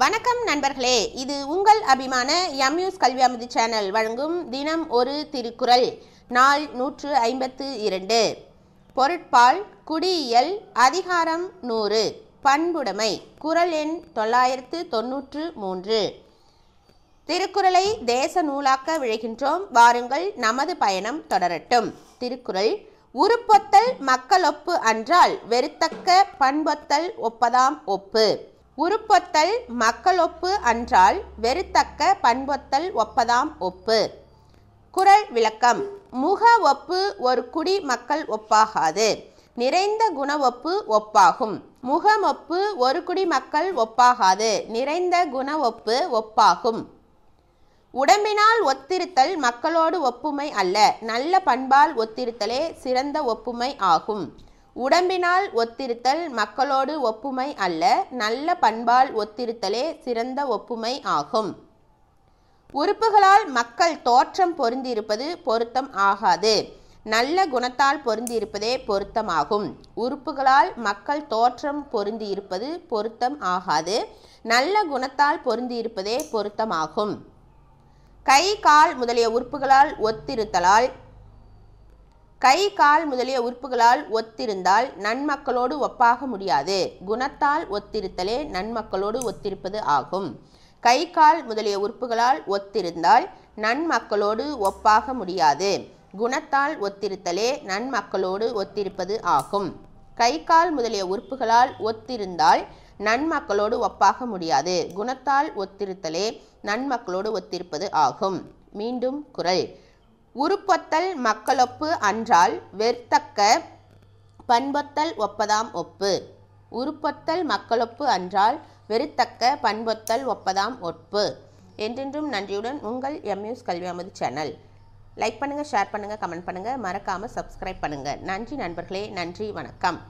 வணக்கம் நண்பர்களே இது உங்கள் அபிமான எம்யூஸ் கல்வி அமைதி சேனல் வழங்கும் தினம் ஒரு திருக்குறள் நாள் நூற்று ஐம்பத்து இரண்டு பொருட்பால் குடியியல் அதிகாரம் நூறு பண்புடைமை குரல் எண் தொள்ளாயிரத்து தொன்னூற்று மூன்று திருக்குறளை தேச நூலாக்க விழைகின்றோம் வாருங்கள் நமது பயணம் தொடரட்டும் திருக்குறள் உருப்பொத்தல் மக்களொப்பு அன்றால் வெறுத்தக்க பண்பொத்தல் ஒப்பதாம் ஒப்பு உருப்பொத்தல் மக்களொப்பு அன்றால் வெறுத்தக்க பண்பொத்தல் ஒப்பதாம் ஒப்பு குரல் விளக்கம் முக ஒப்பு ஒரு குடி மக்கள் ஒப்பாகாது நிறைந்த குணவொப்பு ஒப்பாகும் முகம் ஒப்பு ஒரு குடி மக்கள் ஒப்பாகாது நிறைந்த குணவொப்பு ஒப்பாகும் உடம்பினால் ஒத்திருத்தல் மக்களோடு ஒப்புமை அல்ல நல்ல பண்பால் ஒத்திருத்தலே சிறந்த ஒப்புமை ஆகும் உடம்பினால் ஒத்திருத்தல் மக்களோடு ஒப்புமை அல்ல நல்ல பண்பால் ஒத்திருத்தலே சிறந்த ஒப்புமை ஆகும் உறுப்புகளால் மக்கள் தோற்றம் பொருந்தியிருப்பது பொருத்தம் ஆகாது நல்ல குணத்தால் பொருந்தியிருப்பதே பொருத்தமாகும் உறுப்புகளால் மக்கள் தோற்றம் பொருந்தியிருப்பது பொருத்தம் ஆகாது நல்ல குணத்தால் பொருந்தியிருப்பதே பொருத்தமாகும் கை கால் முதலிய உறுப்புகளால் ஒத்திருத்தலால் கை கால் முதலிய உறுப்புகளால் ஒத்திருந்தால் நன்மக்களோடு ஒப்பாக முடியாது குணத்தால் ஒத்திருத்தலே நன்மக்களோடு ஒத்திருப்பது ஆகும் கை கால் முதலிய உறுப்புகளால் ஒத்திருந்தால் நன்மக்களோடு ஒப்பாக முடியாது குணத்தால் ஒத்திருத்தலே நன்மக்களோடு ஒத்திருப்பது ஆகும் கை கால் முதலிய உறுப்புகளால் ஒத்திருந்தால் நன்மக்களோடு ஒப்பாக முடியாது குணத்தால் ஒத்திருத்தலே நன்மக்களோடு ஒத்திருப்பது ஆகும் மீண்டும் குரல் உருப்பொத்தல் மக்களொப்பு அன்றால் வெறுத்தக்க பண்பொத்தல் ஒப்பதாம் ஒப்பு உருப்பொத்தல் மக்களொப்பு அன்றால் வெறுத்தக்க பண்பொத்தல் ஒப்பதாம் ஒப்பு என்றென்றும் நன்றியுடன் உங்கள் எம்யூஸ் கல்வி அமது சேனல் லைக் பண்ணுங்கள் ஷேர் பண்ணுங்கள் கமெண்ட் பண்ணுங்கள் மறக்காமல் சப்ஸ்கிரைப் பண்ணுங்கள் நன்றி நண்பர்களே நன்றி வணக்கம்